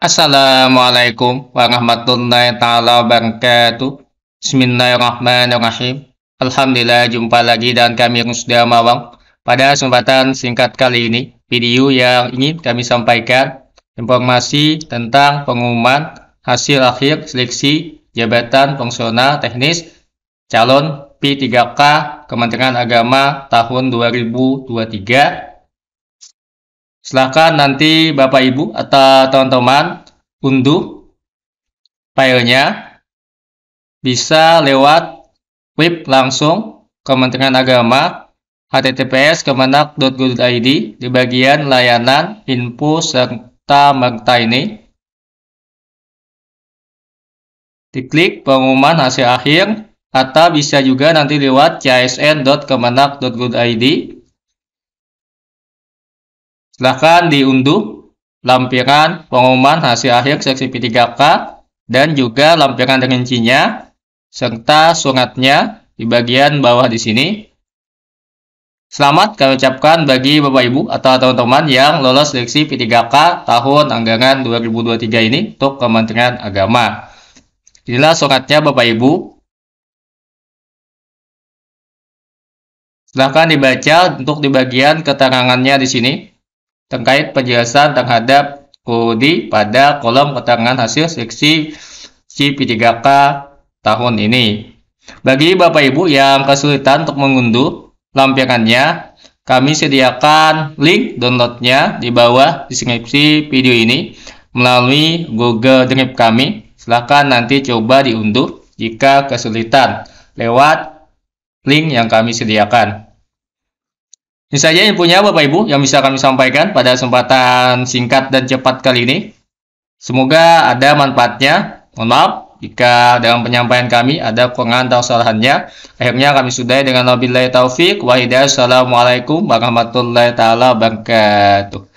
Assalamualaikum warahmatullahi taala wabarakatuh. Bismillahirrahmanirrahim. Alhamdulillah jumpa lagi dan kami sudah Mawang. Pada kesempatan singkat kali ini, video yang ingin kami sampaikan informasi tentang pengumuman hasil akhir seleksi jabatan fungsional teknis calon P3K Kementerian Agama tahun 2023 Silahkan nanti Bapak Ibu atau teman-teman unduh filenya bisa lewat web langsung Kementerian Agama https kemenak.go.id di bagian layanan info serta merta ini. Diklik pengumuman hasil akhir atau bisa juga nanti lewat csn.kemenak.go.id Silahkan diunduh lampiran pengumuman hasil akhir seksi P3K dan juga lampiran rincinya serta suratnya di bagian bawah di sini. Selamat kami ucapkan bagi Bapak Ibu atau teman-teman yang lolos seleksi P3K tahun anggaran 2023 ini untuk Kementerian Agama. Inilah suratnya Bapak Ibu. Silahkan dibaca untuk di bagian keterangannya di sini terkait penjelasan terhadap kode pada kolom keterangan hasil seksi cp 3 k tahun ini. Bagi Bapak Ibu yang kesulitan untuk mengunduh lampirannya, kami sediakan link downloadnya di bawah deskripsi video ini melalui Google Drive kami. Silahkan nanti coba diunduh jika kesulitan lewat link yang kami sediakan. Ini saja yang punya Bapak Ibu yang bisa kami sampaikan pada kesempatan singkat dan cepat kali ini. Semoga ada manfaatnya. Mohon maaf jika dalam penyampaian kami ada kekurangan atau kesalahannya. Akhirnya kami sudahi dengan wabillahi taufik wa Assalamualaikum warahmatullahi wabarakatuh.